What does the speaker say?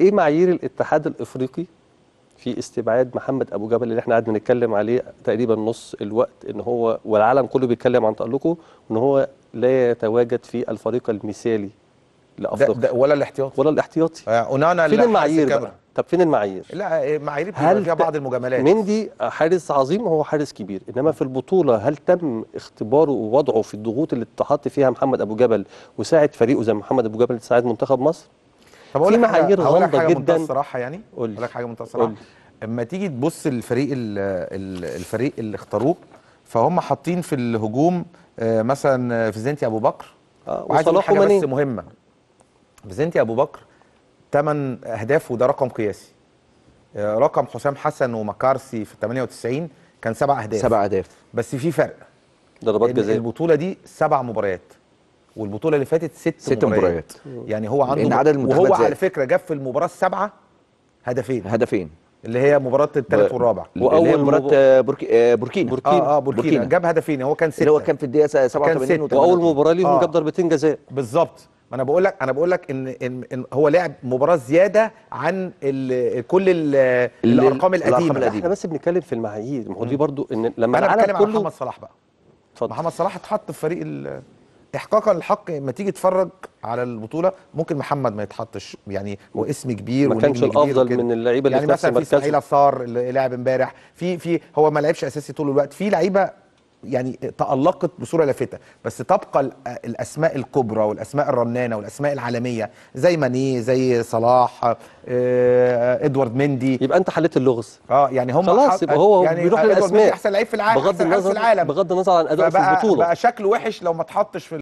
ايه معايير الاتحاد الافريقي في استبعاد محمد ابو جبل اللي احنا قاعد بنتكلم عليه تقريبا نص الوقت ان هو والعالم كله بيتكلم عن تالقه ان هو لا يتواجد في الفريق المثالي لافريقيا ده, ده ولا الاحتياطي ولا الاحتياطي آه، اونانا فين المعايير طب فين المعايير؟ لا إيه، معايير هل فيها بعض المجاملات مندي آه، حارس عظيم هو حارس كبير انما في البطوله هل تم اختباره ووضعه في الضغوط اللي اتحط فيها محمد ابو جبل وساعد فريقه زي محمد ابو جبل ساعد منتخب مصر؟ طب اقول لك حاجه غامضه جدا الصراحه يعني اقول لك حاجه منتهى الصراحه اما تيجي تبص للفريق الفريق اللي اختاروه فهم حاطين في الهجوم آه، مثلا فيزنتي ابو بكر آه وصلاح حاجه بس مهمه فيزنتي ابو بكر 8 اهداف وده رقم قياسي آه، رقم حسام حسن ومكارسي في 98 كان سبع اهداف سبع اهداف بس في فرق ضربات جزاء البطوله دي سبع مباريات والبطوله اللي فاتت ست, ست مباريات يعني هو عنده إن عدد وهو زي. على فكره جاب في المباراه السابعه هدفين هدفين اللي هي مباراه الثالث والرابع واول مباراه آه، آه، بوركينا بركينا بركينا اه, آه بركينا. جاب هدفين هو كان ست اللي هو كان في الدقيقه 87 واول مباراه ليهم آه. جاب ضربتين جزاء بالظبط ما انا بقول لك انا بقول لك إن, إن, ان هو لعب مباراه زياده عن ال كل ال الارقام القديمه القديم. احنا بس بنتكلم في المعايير ما هو دي برضو ان لما انا بتكلم عن محمد صلاح بقى اتفضل محمد صلاح اتحط في فريق احقاقا للحق لما تيجي تتفرج على البطوله ممكن محمد ما يتحطش يعني هو اسم كبير ما كانش الافضل من اللعيبه اللي يعني في نفس مثلا في اسماعيل صار اللي لعب امبارح في في هو ما لعبش اساسي طول الوقت في لعيبه يعني تألقت بصوره لافته بس تبقى الاسماء الكبرى والاسماء الرنانه والاسماء العالميه زي ماني زي صلاح آه، ادوارد مندي يبقى انت حليت اللغز اه يعني هم خلاص يبقى هو يعني بيروح للاسماء احسن لعيب في العالم بغض النظر العالم بغض النظر عن اداء في البطوله بقى شكله وحش لو ما اتحطش في